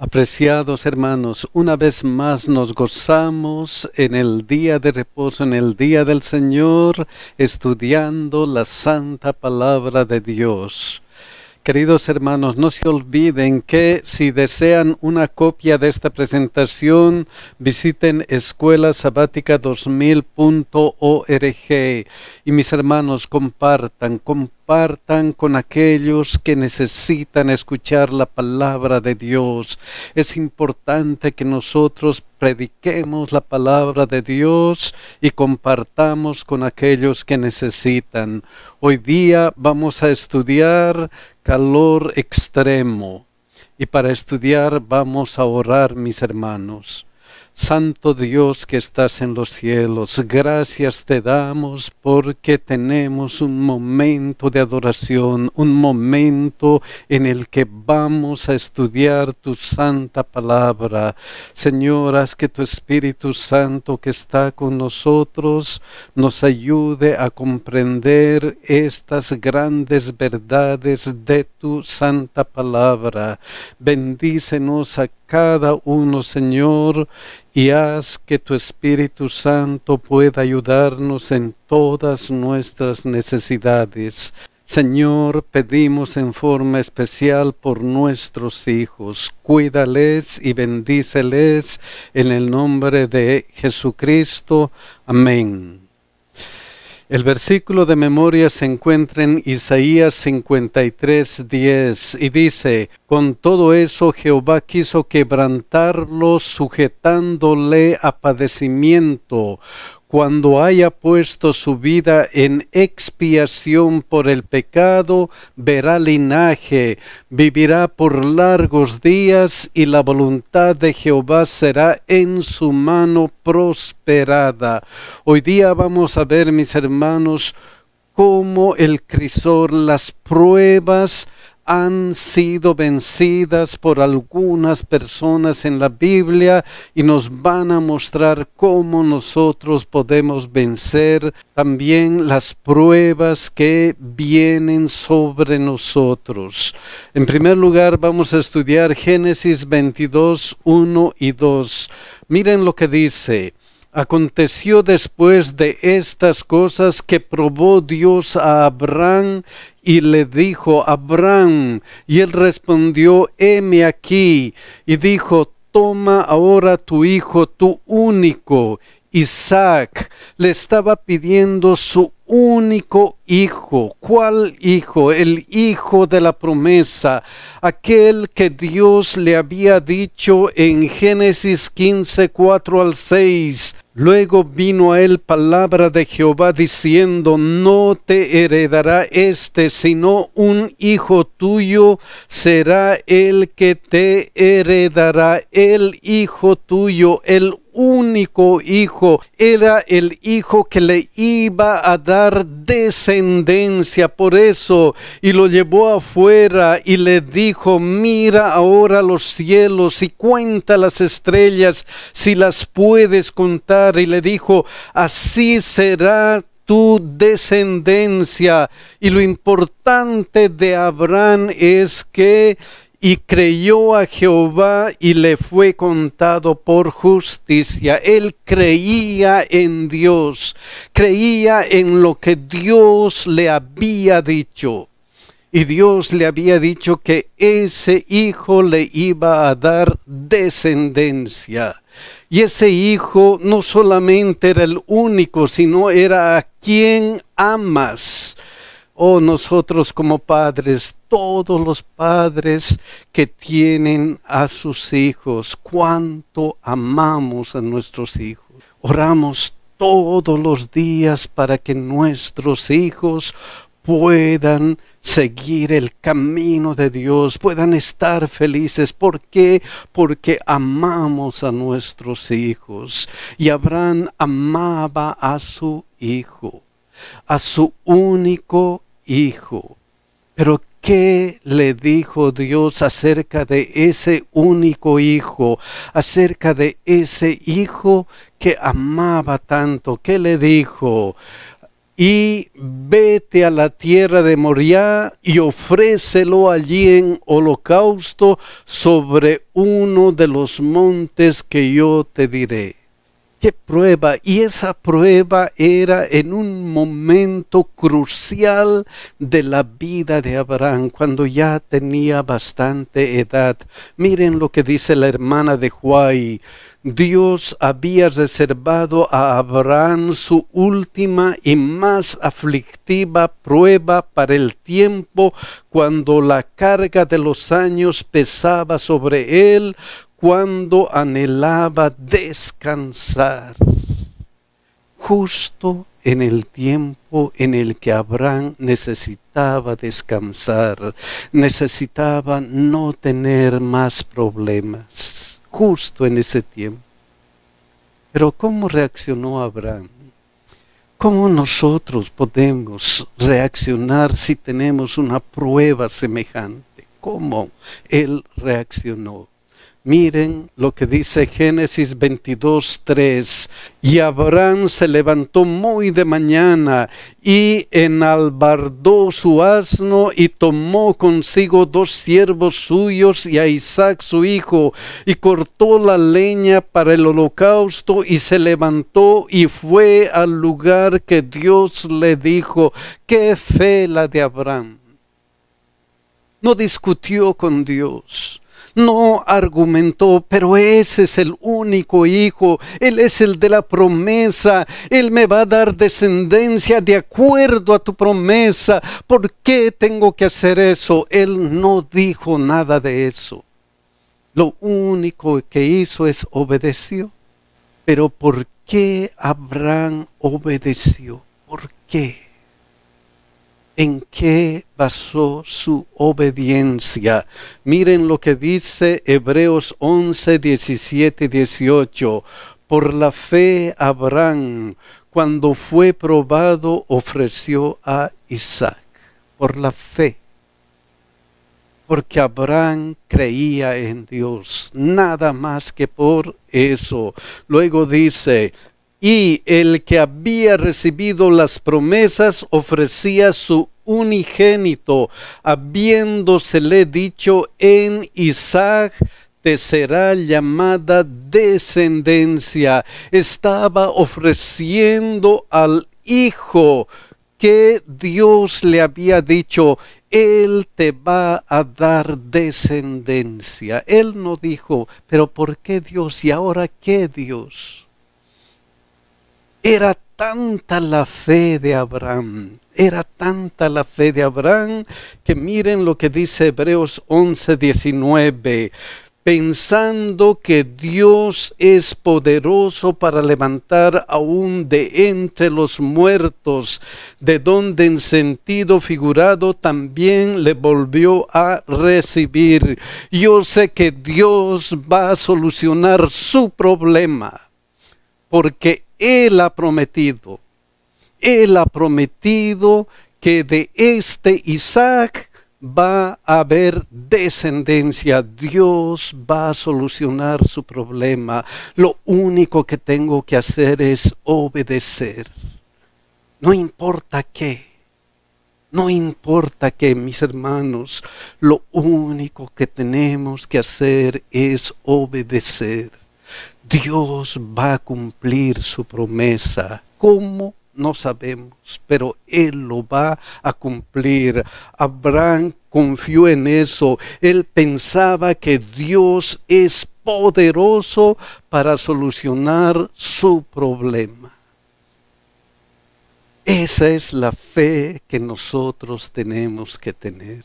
Apreciados hermanos, una vez más nos gozamos en el día de reposo, en el día del Señor, estudiando la santa palabra de Dios. Queridos hermanos, no se olviden que si desean una copia de esta presentación, visiten escuelasabatica2000.org. Y mis hermanos, compartan, compartan con aquellos que necesitan escuchar la palabra de Dios. Es importante que nosotros prediquemos la palabra de Dios y compartamos con aquellos que necesitan. Hoy día vamos a estudiar calor extremo. Y para estudiar vamos a orar, mis hermanos. Santo Dios que estás en los cielos, gracias te damos porque tenemos un momento de adoración, un momento en el que vamos a estudiar tu santa palabra. Señor, haz que tu Espíritu Santo que está con nosotros nos ayude a comprender estas grandes verdades de tu santa palabra. Bendícenos a cada uno, Señor, y haz que tu Espíritu Santo pueda ayudarnos en todas nuestras necesidades. Señor, pedimos en forma especial por nuestros hijos. Cuídales y bendíceles en el nombre de Jesucristo. Amén. El versículo de memoria se encuentra en Isaías 53, 10 y dice, Con todo eso Jehová quiso quebrantarlo sujetándole a padecimiento cuando haya puesto su vida en expiación por el pecado, verá linaje, vivirá por largos días y la voluntad de Jehová será en su mano prosperada. Hoy día vamos a ver, mis hermanos, cómo el crisor, las pruebas han sido vencidas por algunas personas en la Biblia y nos van a mostrar cómo nosotros podemos vencer también las pruebas que vienen sobre nosotros. En primer lugar, vamos a estudiar Génesis 22, 1 y 2. Miren lo que dice. Aconteció después de estas cosas que probó Dios a Abraham y le dijo, Abraham, y él respondió, heme aquí, y dijo, toma ahora tu hijo, tu único, Isaac le estaba pidiendo su único hijo. ¿Cuál hijo? El hijo de la promesa, aquel que Dios le había dicho en Génesis 15, 4 al 6. Luego vino a él palabra de Jehová diciendo, no te heredará este, sino un hijo tuyo será el que te heredará, el hijo tuyo, el único hijo, era el hijo que le iba a dar descendencia por eso, y lo llevó afuera y le dijo, mira ahora los cielos y cuenta las estrellas si las puedes contar, y le dijo, así será tu descendencia. Y lo importante de Abraham es que y creyó a Jehová y le fue contado por justicia. Él creía en Dios, creía en lo que Dios le había dicho. Y Dios le había dicho que ese hijo le iba a dar descendencia. Y ese hijo no solamente era el único, sino era a quien amas. Oh, nosotros como padres, todos los padres que tienen a sus hijos, cuánto amamos a nuestros hijos. Oramos todos los días para que nuestros hijos puedan seguir el camino de Dios, puedan estar felices. ¿Por qué? Porque amamos a nuestros hijos. Y Abraham amaba a su hijo, a su único hijo. Pero ¿qué le dijo Dios acerca de ese único hijo, acerca de ese hijo que amaba tanto? ¿Qué le dijo? Y vete a la tierra de Moriah y ofrécelo allí en holocausto sobre uno de los montes que yo te diré qué prueba. Y esa prueba era en un momento crucial de la vida de Abraham, cuando ya tenía bastante edad. Miren lo que dice la hermana de Huay. Dios había reservado a Abraham su última y más aflictiva prueba para el tiempo cuando la carga de los años pesaba sobre él, cuando anhelaba descansar, justo en el tiempo en el que Abraham necesitaba descansar, necesitaba no tener más problemas, justo en ese tiempo. Pero ¿cómo reaccionó Abraham? ¿Cómo nosotros podemos reaccionar si tenemos una prueba semejante? ¿Cómo él reaccionó? Miren lo que dice Génesis 22, Y Abraham se levantó muy de mañana y enalbardó su asno y tomó consigo dos siervos suyos y a Isaac su hijo y cortó la leña para el holocausto y se levantó y fue al lugar que Dios le dijo. ¡Qué fe la de Abraham! No discutió con Dios no argumentó, pero ese es el único hijo, él es el de la promesa, él me va a dar descendencia de acuerdo a tu promesa. ¿Por qué tengo que hacer eso? Él no dijo nada de eso. Lo único que hizo es obedeció. Pero ¿por qué Abraham obedeció? ¿Por qué? en qué basó su obediencia. Miren lo que dice Hebreos 11, 17, y 18. Por la fe Abraham, cuando fue probado, ofreció a Isaac. Por la fe. Porque Abraham creía en Dios, nada más que por eso. Luego dice, y el que había recibido las promesas ofrecía su unigénito, habiéndosele dicho, en Isaac te será llamada descendencia. Estaba ofreciendo al Hijo que Dios le había dicho, Él te va a dar descendencia. Él no dijo, pero ¿por qué Dios? ¿Y ahora qué Dios? Era tanta la fe de Abraham, era tanta la fe de Abraham que miren lo que dice Hebreos 11, 19 pensando que Dios es poderoso para levantar aún de entre los muertos, de donde en sentido figurado también le volvió a recibir. Yo sé que Dios va a solucionar su problema, porque él ha prometido. Él ha prometido que de este Isaac va a haber descendencia. Dios va a solucionar su problema. Lo único que tengo que hacer es obedecer. No importa qué. No importa qué, mis hermanos. Lo único que tenemos que hacer es obedecer. Dios va a cumplir su promesa. ¿Cómo? No sabemos, pero Él lo va a cumplir. Abraham confió en eso. Él pensaba que Dios es poderoso para solucionar su problema. Esa es la fe que nosotros tenemos que tener.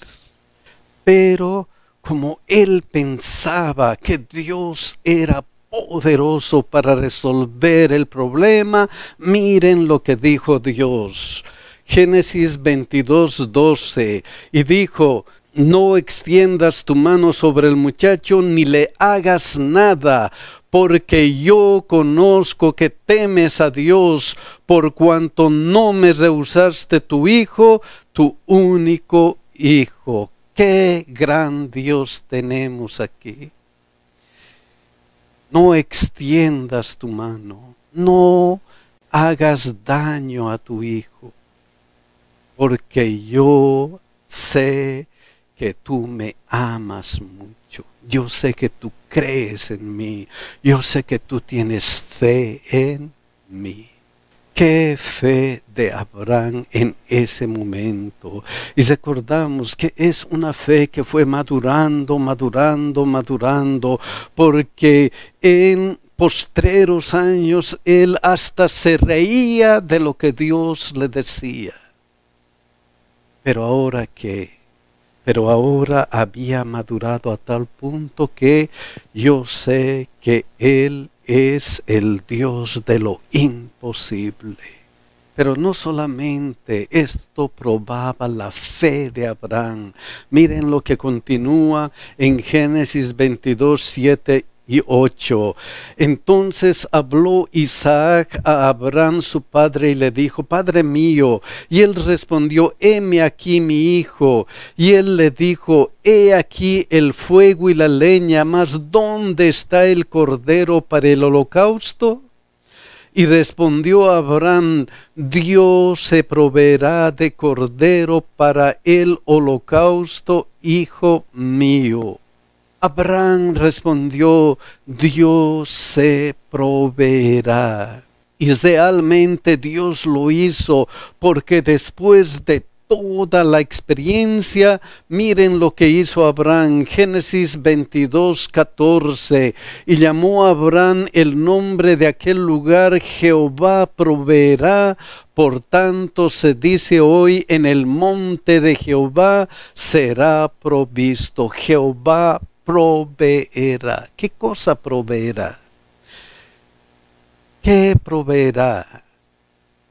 Pero como él pensaba que Dios era poderoso para resolver el problema. Miren lo que dijo Dios. Génesis 22, 12. Y dijo, no extiendas tu mano sobre el muchacho ni le hagas nada, porque yo conozco que temes a Dios por cuanto no me rehusaste tu hijo, tu único hijo. Qué gran Dios tenemos aquí. No extiendas tu mano, no hagas daño a tu hijo, porque yo sé que tú me amas mucho, yo sé que tú crees en mí, yo sé que tú tienes fe en mí. Qué fe de Abraham en ese momento. Y recordamos que es una fe que fue madurando, madurando, madurando, porque en postreros años él hasta se reía de lo que Dios le decía. Pero ahora qué? Pero ahora había madurado a tal punto que yo sé que él es el Dios de lo imposible. Pero no solamente esto probaba la fe de Abraham. Miren lo que continúa en Génesis 22, 7 y 8. Entonces habló Isaac a Abraham su padre y le dijo, Padre mío, y él respondió, heme aquí mi hijo, y él le dijo, he aquí el fuego y la leña, mas ¿dónde está el cordero para el holocausto? Y respondió Abraham, Dios se proveerá de cordero para el holocausto, hijo mío. Abraham respondió, Dios se proveerá. Y realmente Dios lo hizo, porque después de toda la experiencia, miren lo que hizo Abraham, Génesis 22, 14, y llamó a Abraham el nombre de aquel lugar, Jehová proveerá, por tanto se dice hoy, en el monte de Jehová será provisto, Jehová proveerá. ¿Qué cosa proveerá? ¿Qué proveerá?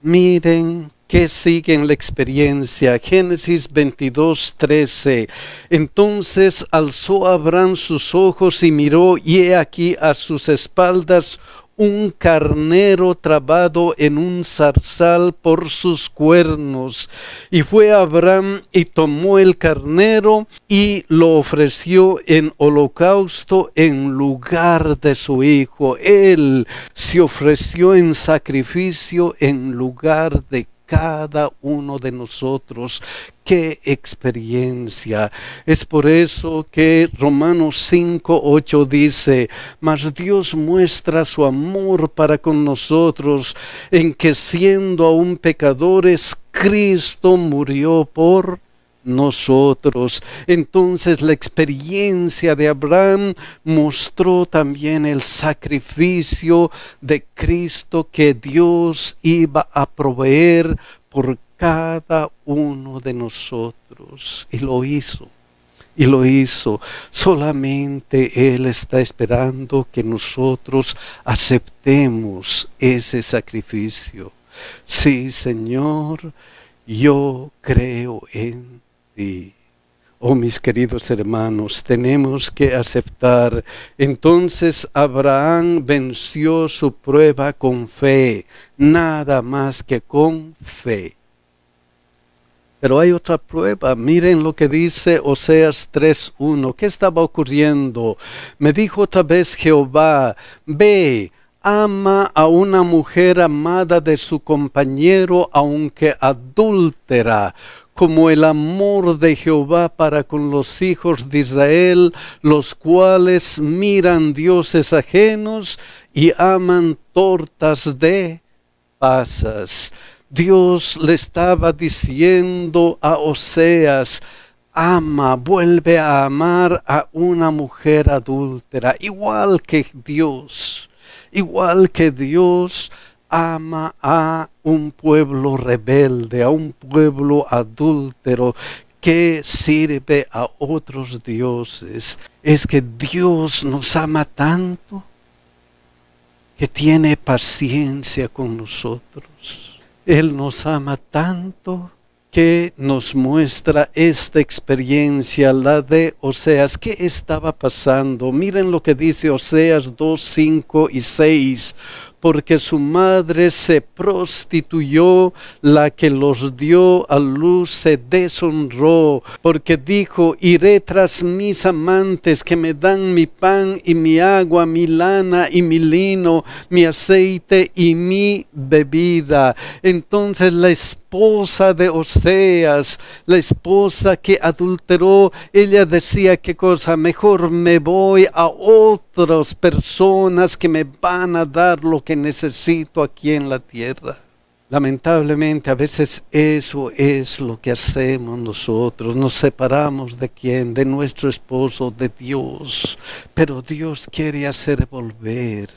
Miren que sigue en la experiencia. Génesis 22, 13. Entonces alzó Abraham sus ojos y miró, y he aquí a sus espaldas un carnero trabado en un zarzal por sus cuernos. Y fue Abraham y tomó el carnero y lo ofreció en holocausto en lugar de su hijo. Él se ofreció en sacrificio en lugar de cada uno de nosotros. ¡Qué experiencia! Es por eso que Romanos 5, 8 dice, mas Dios muestra su amor para con nosotros en que siendo aún pecadores, Cristo murió por nosotros. Entonces la experiencia de Abraham mostró también el sacrificio de Cristo que Dios iba a proveer por cada uno de nosotros. Y lo hizo. Y lo hizo. Solamente Él está esperando que nosotros aceptemos ese sacrificio. Sí, Señor, yo creo en Oh mis queridos hermanos, tenemos que aceptar. Entonces Abraham venció su prueba con fe, nada más que con fe. Pero hay otra prueba. Miren lo que dice Oseas 3.1. ¿Qué estaba ocurriendo? Me dijo otra vez Jehová, ve, ama a una mujer amada de su compañero, aunque adúltera como el amor de Jehová para con los hijos de Israel, los cuales miran dioses ajenos y aman tortas de pasas. Dios le estaba diciendo a Oseas, ama, vuelve a amar a una mujer adúltera, igual que Dios, igual que Dios ama a un pueblo rebelde, a un pueblo adúltero que sirve a otros dioses. Es que Dios nos ama tanto que tiene paciencia con nosotros. Él nos ama tanto que nos muestra esta experiencia, la de Oseas. ¿Qué estaba pasando? Miren lo que dice Oseas 2, 5 y 6 porque su madre se prostituyó, la que los dio a luz se deshonró, porque dijo, iré tras mis amantes que me dan mi pan y mi agua, mi lana y mi lino, mi aceite y mi bebida. Entonces la esposa de Oseas, la esposa que adulteró, ella decía qué cosa, mejor me voy a otras personas que me van a dar lo que necesito aquí en la tierra. Lamentablemente a veces eso es lo que hacemos nosotros, nos separamos de quién, de nuestro esposo, de Dios, pero Dios quiere hacer volver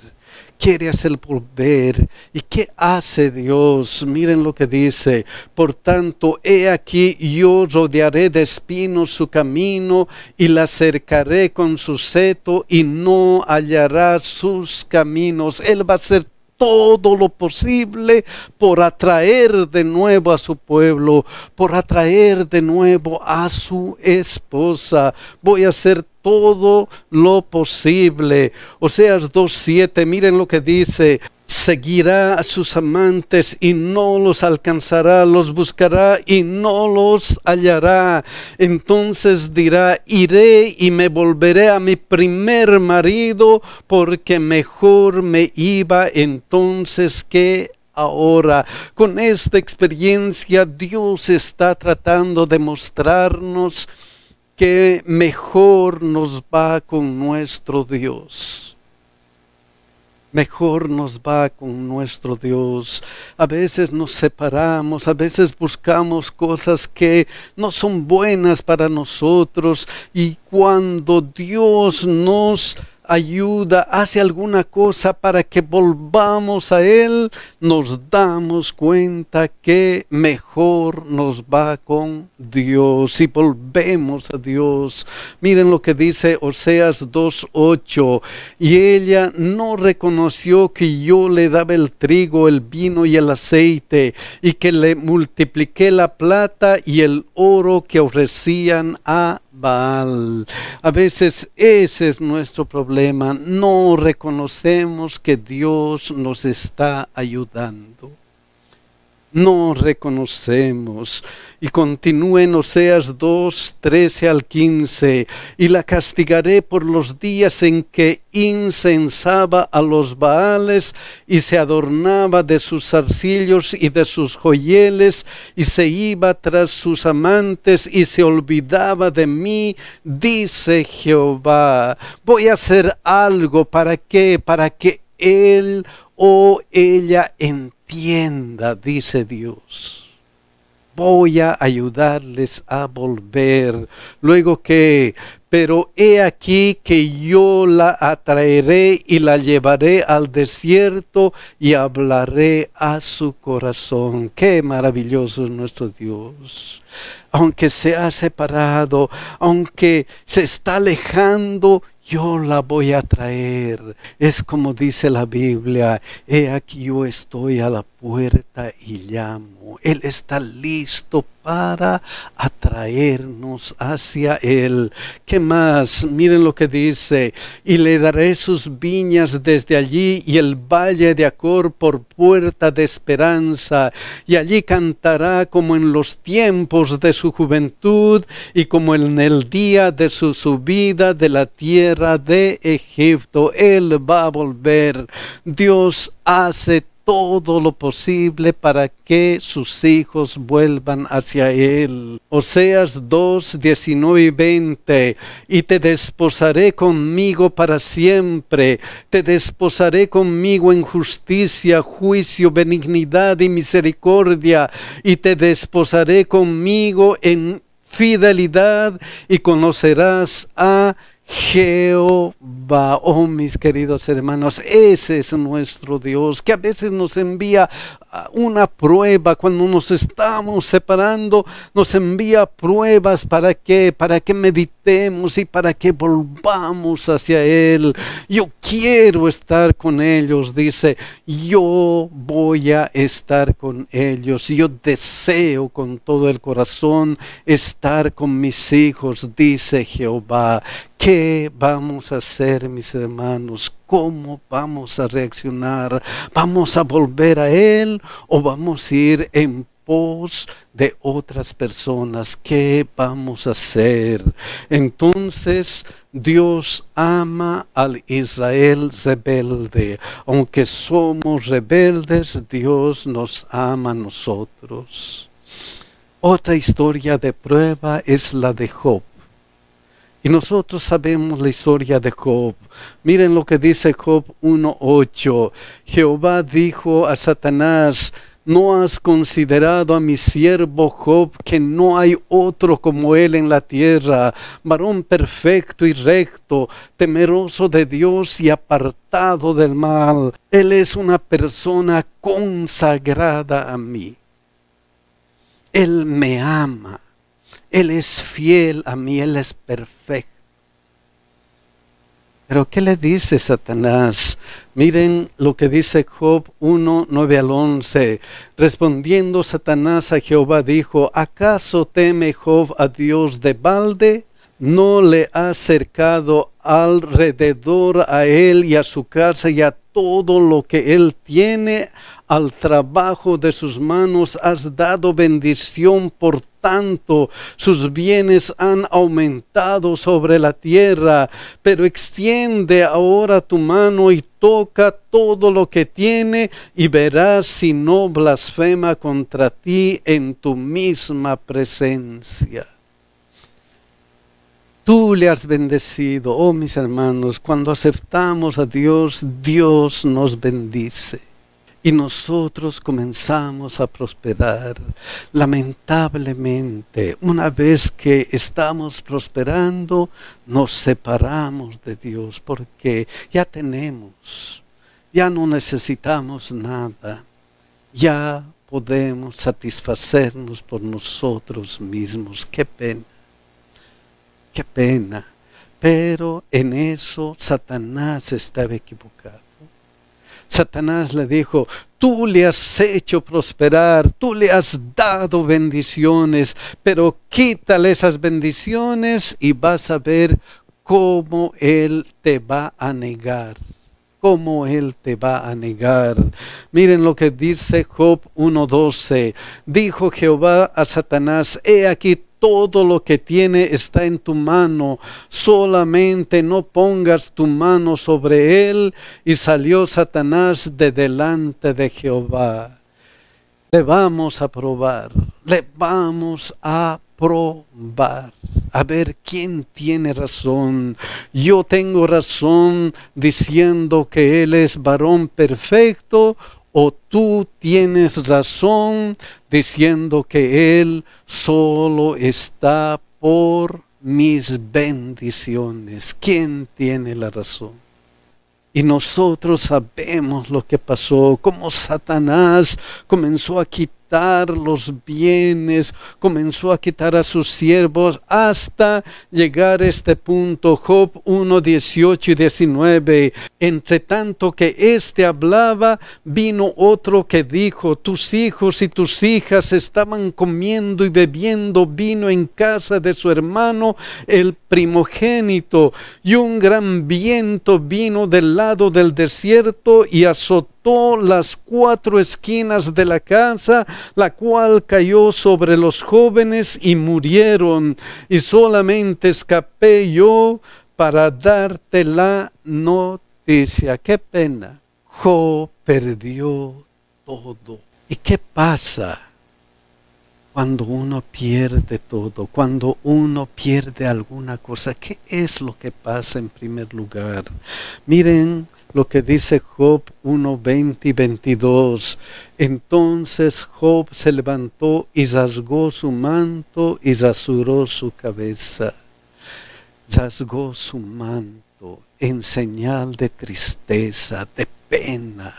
quiere hacer volver. ¿Y qué hace Dios? Miren lo que dice. Por tanto, he aquí yo rodearé de espinos su camino y la cercaré con su seto y no hallará sus caminos. Él va a ser todo lo posible por atraer de nuevo a su pueblo, por atraer de nuevo a su esposa. Voy a hacer todo lo posible. Oseas 2.7, miren lo que dice, seguirá a sus amantes y no los alcanzará, los buscará y no los hallará. Entonces dirá, iré y me volveré a mi primer marido, porque mejor me iba entonces que ahora. Con esta experiencia Dios está tratando de mostrarnos que mejor nos va con nuestro Dios mejor nos va con nuestro Dios. A veces nos separamos, a veces buscamos cosas que no son buenas para nosotros y cuando Dios nos ayuda, hace alguna cosa para que volvamos a Él, nos damos cuenta que mejor nos va con Dios y volvemos a Dios. Miren lo que dice Oseas 2.8. Y ella no reconoció que yo le daba el trigo, el vino y el aceite, y que le multipliqué la plata y el oro que ofrecían a Val, A veces ese es nuestro problema, no reconocemos que Dios nos está ayudando no reconocemos. Y continúe en Oseas 2, 13 al 15, y la castigaré por los días en que incensaba a los baales y se adornaba de sus zarcillos y de sus joyeles y se iba tras sus amantes y se olvidaba de mí, dice Jehová. Voy a hacer algo, ¿para que Para que él o ella entienda, dice Dios. Voy a ayudarles a volver. Luego que, pero he aquí que yo la atraeré y la llevaré al desierto y hablaré a su corazón. Qué maravilloso es nuestro Dios. Aunque se ha separado, aunque se está alejando, yo la voy a traer. Es como dice la Biblia, he aquí yo estoy a la puerta y llamo. Él está listo para atraernos hacia Él. ¿Qué más? Miren lo que dice. Y le daré sus viñas desde allí y el valle de Acor por puerta de esperanza. Y allí cantará como en los tiempos de su juventud y como en el día de su subida de la tierra de Egipto. Él va a volver. Dios hace todo lo posible para que sus hijos vuelvan hacia Él. Oseas 2, 19 y 20. Y te desposaré conmigo para siempre, te desposaré conmigo en justicia, juicio, benignidad y misericordia, y te desposaré conmigo en fidelidad y conocerás a Jehová, oh mis queridos hermanos, ese es nuestro Dios que a veces nos envía ah, una prueba cuando nos estamos separando, nos envía pruebas para que para que meditemos y para que volvamos hacia Él. Yo quiero estar con ellos, dice, yo voy a estar con ellos. Yo deseo con todo el corazón estar con mis hijos, dice Jehová. ¿Qué vamos a hacer, mis hermanos? ¿Cómo vamos a reaccionar? ¿Vamos a volver a Él o vamos a ir en de otras personas. ¿Qué vamos a hacer? Entonces Dios ama al Israel rebelde. Aunque somos rebeldes, Dios nos ama a nosotros. Otra historia de prueba es la de Job. Y nosotros sabemos la historia de Job. Miren lo que dice Job 1.8. Jehová dijo a Satanás, ¿No has considerado a mi siervo Job, que no hay otro como él en la tierra, varón perfecto y recto, temeroso de Dios y apartado del mal? Él es una persona consagrada a mí. Él me ama, Él es fiel a mí, Él es perfecto. Pero ¿qué le dice Satanás? Miren lo que dice Job 1, 9 al 11. Respondiendo Satanás a Jehová dijo, ¿acaso teme Job a Dios de balde? ¿No le ha acercado alrededor a él y a su casa y a todo lo que él tiene? al trabajo de sus manos has dado bendición, por tanto sus bienes han aumentado sobre la tierra. Pero extiende ahora tu mano y toca todo lo que tiene y verás si no blasfema contra ti en tu misma presencia. Tú le has bendecido, oh mis hermanos, cuando aceptamos a Dios, Dios nos bendice y nosotros comenzamos a prosperar. Lamentablemente, una vez que estamos prosperando, nos separamos de Dios porque ya tenemos, ya no necesitamos nada, ya podemos satisfacernos por nosotros mismos. Qué pena, qué pena. Pero en eso Satanás estaba equivocado. Satanás le dijo, tú le has hecho prosperar, tú le has dado bendiciones, pero quítale esas bendiciones y vas a ver cómo Él te va a negar cómo Él te va a negar. Miren lo que dice Job 1.12. Dijo Jehová a Satanás, he aquí todo lo que tiene está en tu mano, solamente no pongas tu mano sobre él. Y salió Satanás de delante de Jehová. Le vamos a probar, le vamos a probar. A ver quién tiene razón. Yo tengo razón diciendo que él es varón perfecto o tú tienes razón diciendo que Él solo está por mis bendiciones. ¿Quién tiene la razón? Y nosotros sabemos lo que pasó, cómo Satanás comenzó a quitar los bienes, comenzó a quitar a sus siervos hasta llegar a este punto, Job 1, 18 y 19. Entre tanto que éste hablaba, vino otro que dijo, tus hijos y tus hijas estaban comiendo y bebiendo vino en casa de su hermano, el primogénito, y un gran viento vino del lado del desierto y azotó las cuatro esquinas de la casa, la cual cayó sobre los jóvenes y murieron, y solamente escapé yo para darte la noticia. Qué pena. jo perdió todo. ¿Y qué pasa cuando uno pierde todo? Cuando uno pierde alguna cosa, ¿qué es lo que pasa en primer lugar? Miren lo que dice Job 1, y 22. Entonces Job se levantó y rasgó su manto y rasuró su cabeza. Rasgó su manto en señal de tristeza, de pena.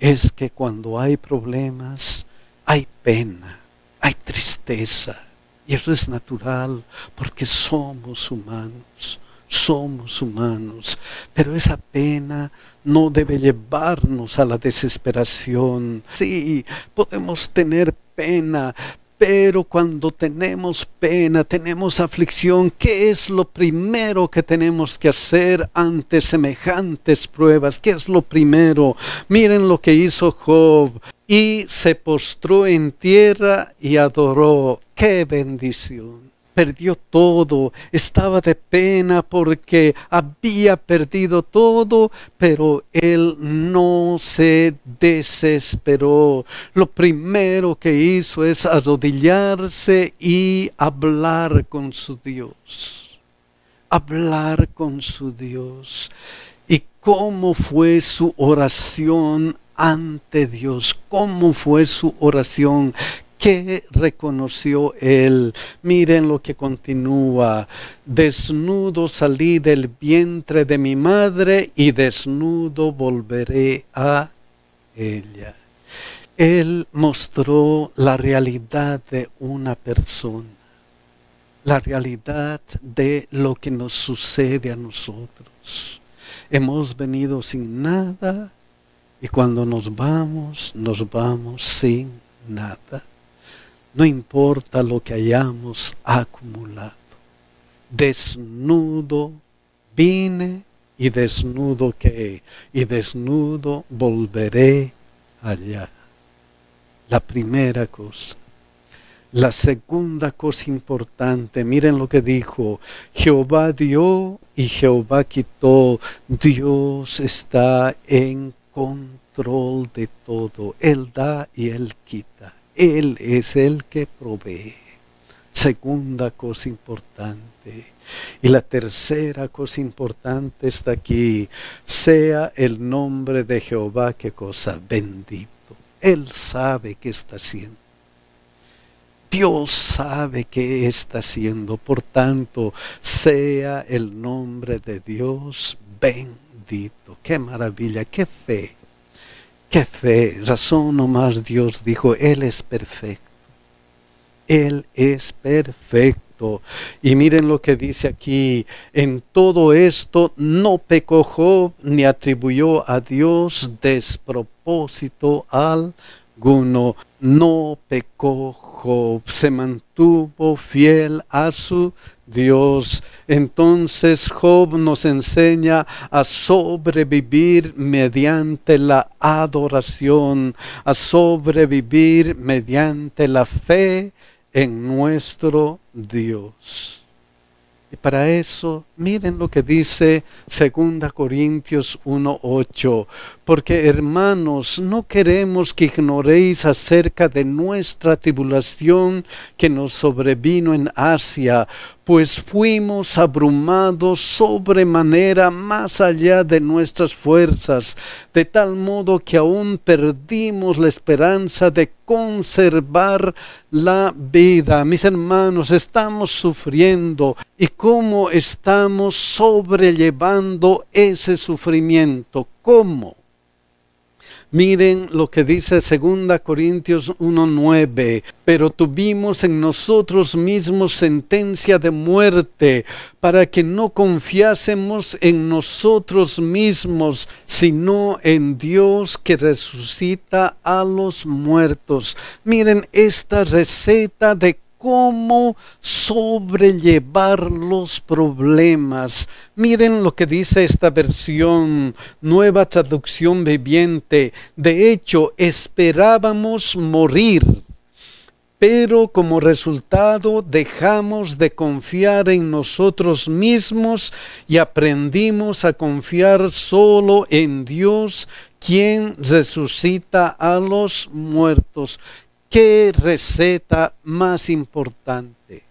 Es que cuando hay problemas, hay pena, hay tristeza. Y eso es natural porque somos humanos somos humanos, pero esa pena no debe llevarnos a la desesperación. Sí, podemos tener pena, pero cuando tenemos pena, tenemos aflicción, ¿qué es lo primero que tenemos que hacer ante semejantes pruebas? ¿Qué es lo primero? Miren lo que hizo Job. Y se postró en tierra y adoró. ¡Qué bendición! perdió todo, estaba de pena porque había perdido todo, pero él no se desesperó. Lo primero que hizo es arrodillarse y hablar con su Dios. Hablar con su Dios. ¿Y cómo fue su oración ante Dios? ¿Cómo fue su oración? que reconoció él. Miren lo que continúa. Desnudo salí del vientre de mi madre y desnudo volveré a ella. Él mostró la realidad de una persona, la realidad de lo que nos sucede a nosotros. Hemos venido sin nada y cuando nos vamos, nos vamos sin nada. No importa lo que hayamos acumulado. Desnudo vine y desnudo que y desnudo volveré allá. La primera cosa. La segunda cosa importante, miren lo que dijo, Jehová dio y Jehová quitó, Dios está en control de todo, Él da y Él quita. Él es el que provee. Segunda cosa importante. Y la tercera cosa importante está aquí. Sea el nombre de Jehová, qué cosa, bendito. Él sabe qué está haciendo. Dios sabe qué está haciendo. Por tanto, sea el nombre de Dios bendito. Qué maravilla, qué fe Qué fe, razón nomás Dios dijo, Él es perfecto. Él es perfecto. Y miren lo que dice aquí, en todo esto no pecó Job ni atribuyó a Dios despropósito alguno. No pecó Job se mantuvo fiel a su Dios. Entonces Job nos enseña a sobrevivir mediante la adoración, a sobrevivir mediante la fe en nuestro Dios. Y para eso, miren lo que dice 2 Corintios 1:8, porque hermanos, no queremos que ignoréis acerca de nuestra tribulación que nos sobrevino en Asia, pues fuimos abrumados sobremanera más allá de nuestras fuerzas, de tal modo que aún perdimos la esperanza de conservar la vida. Mis hermanos, estamos sufriendo y cómo estamos sobrellevando ese sufrimiento, cómo Miren lo que dice 2 Corintios 1.9, pero tuvimos en nosotros mismos sentencia de muerte para que no confiásemos en nosotros mismos, sino en Dios que resucita a los muertos. Miren esta receta de cómo sobrellevar los problemas. Miren lo que dice esta versión, nueva traducción viviente. De hecho, esperábamos morir, pero como resultado dejamos de confiar en nosotros mismos y aprendimos a confiar solo en Dios quien resucita a los muertos. ¿Qué receta más importante?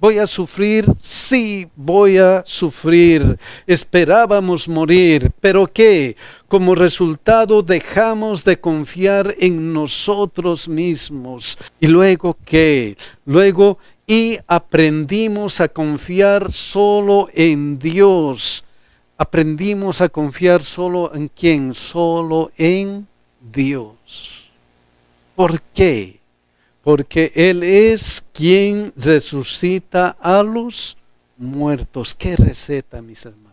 ¿Voy a sufrir? Sí, voy a sufrir. Esperábamos morir, pero ¿qué? Como resultado dejamos de confiar en nosotros mismos. ¿Y luego qué? Luego y aprendimos a confiar solo en Dios. Aprendimos a confiar solo en quién? Solo en Dios. ¿Por qué? Porque Él es quien resucita a los muertos. ¿Qué receta, mis hermanos?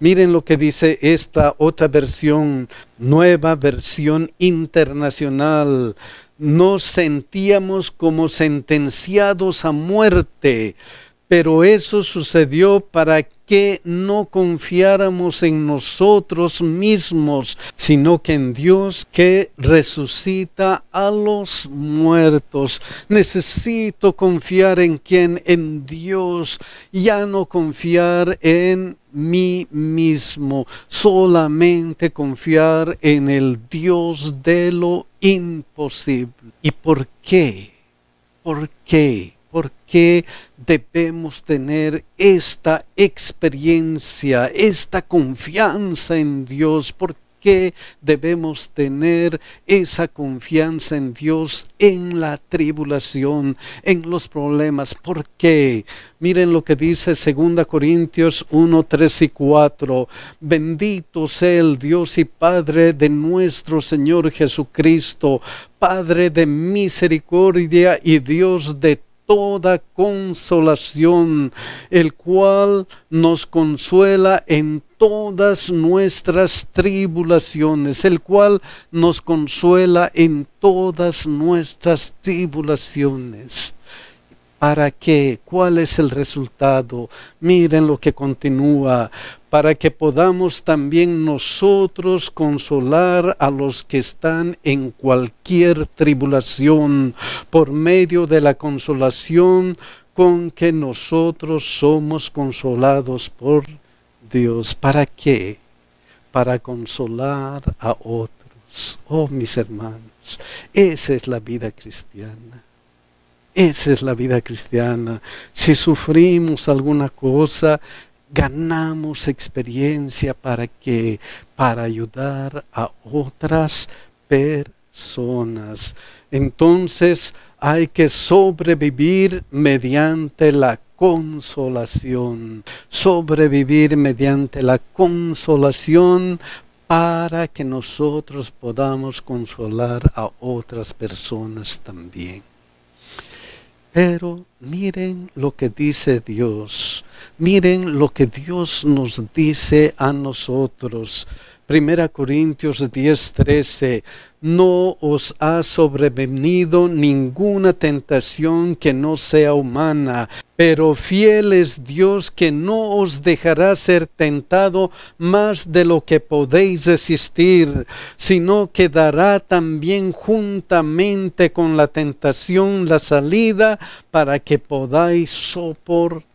Miren lo que dice esta otra versión, nueva versión internacional. Nos sentíamos como sentenciados a muerte, pero eso sucedió para que que no confiáramos en nosotros mismos, sino que en Dios que resucita a los muertos. Necesito confiar en quien, en Dios, ya no confiar en mí mismo, solamente confiar en el Dios de lo imposible. ¿Y por qué? ¿Por qué? por qué debemos tener esta experiencia, esta confianza en Dios, por qué debemos tener esa confianza en Dios en la tribulación, en los problemas. ¿Por qué? Miren lo que dice 2 Corintios 1, 3 y 4. Bendito sea el Dios y Padre de nuestro Señor Jesucristo, Padre de misericordia y Dios de toda consolación, el cual nos consuela en todas nuestras tribulaciones, el cual nos consuela en todas nuestras tribulaciones ¿Para qué? ¿Cuál es el resultado? Miren lo que continúa para que podamos también nosotros consolar a los que están en cualquier tribulación por medio de la consolación con que nosotros somos consolados por Dios. ¿Para qué? Para consolar a otros. Oh, mis hermanos, esa es la vida cristiana. Esa es la vida cristiana. Si sufrimos alguna cosa, ganamos experiencia para que para ayudar a otras personas. Entonces hay que sobrevivir mediante la consolación, sobrevivir mediante la consolación para que nosotros podamos consolar a otras personas también. Pero miren lo que dice Dios. Miren lo que Dios nos dice a nosotros. Primera Corintios 10:13. No os ha sobrevenido ninguna tentación que no sea humana pero fiel es Dios que no os dejará ser tentado más de lo que podéis resistir, sino que dará también juntamente con la tentación la salida para que podáis soportar.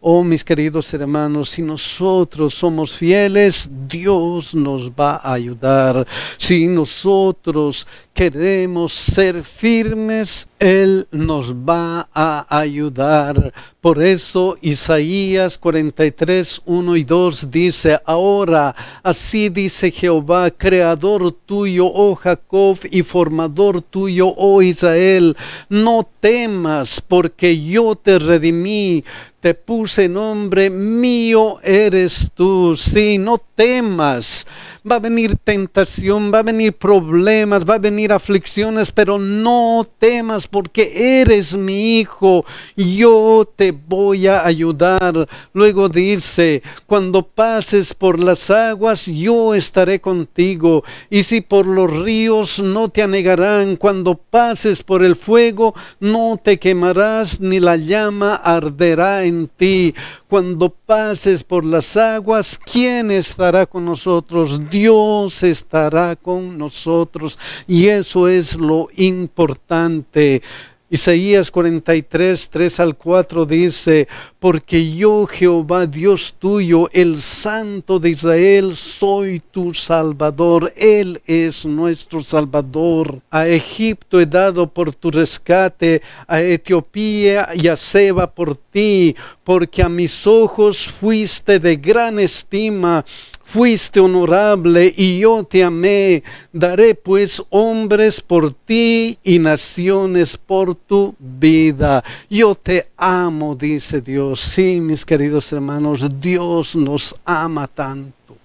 Oh mis queridos hermanos, si nosotros somos fieles, Dios nos va a ayudar. Si nosotros queremos ser firmes, Él nos va a ayudar por eso Isaías 43, 1 y 2 dice, ahora así dice Jehová, creador tuyo, oh Jacob, y formador tuyo, oh Israel, no temas porque yo te redimí te puse nombre, mío eres tú. Sí, no temas. Va a venir tentación, va a venir problemas, va a venir aflicciones, pero no temas porque eres mi hijo. Yo te voy a ayudar. Luego dice, cuando pases por las aguas, yo estaré contigo. Y si por los ríos no te anegarán, cuando pases por el fuego, no te quemarás, ni la llama arderá ti. Cuando pases por las aguas, ¿quién estará con nosotros? Dios estará con nosotros. Y eso es lo importante. Isaías 43, 3 al 4 dice, porque yo Jehová Dios tuyo, el Santo de Israel, soy tu Salvador, Él es nuestro Salvador. A Egipto he dado por tu rescate, a Etiopía y a Seba por ti, porque a mis ojos fuiste de gran estima fuiste honorable y yo te amé. Daré pues hombres por ti y naciones por tu vida. Yo te amo, dice Dios. Sí, mis queridos hermanos, Dios nos ama tanto.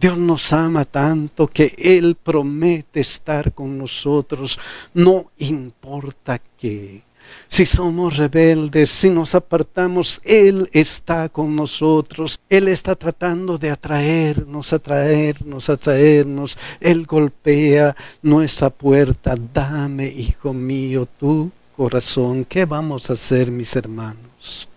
Dios nos ama tanto que Él promete estar con nosotros, no importa qué. Si somos rebeldes, si nos apartamos, Él está con nosotros. Él está tratando de atraernos, atraernos, atraernos. Él golpea nuestra puerta. Dame, hijo mío, tu corazón. ¿Qué vamos a hacer, mis hermanos?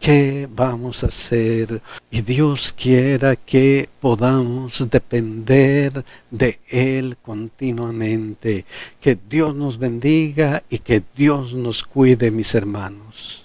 ¿Qué vamos a hacer? Y Dios quiera que podamos depender de Él continuamente. Que Dios nos bendiga y que Dios nos cuide, mis hermanos.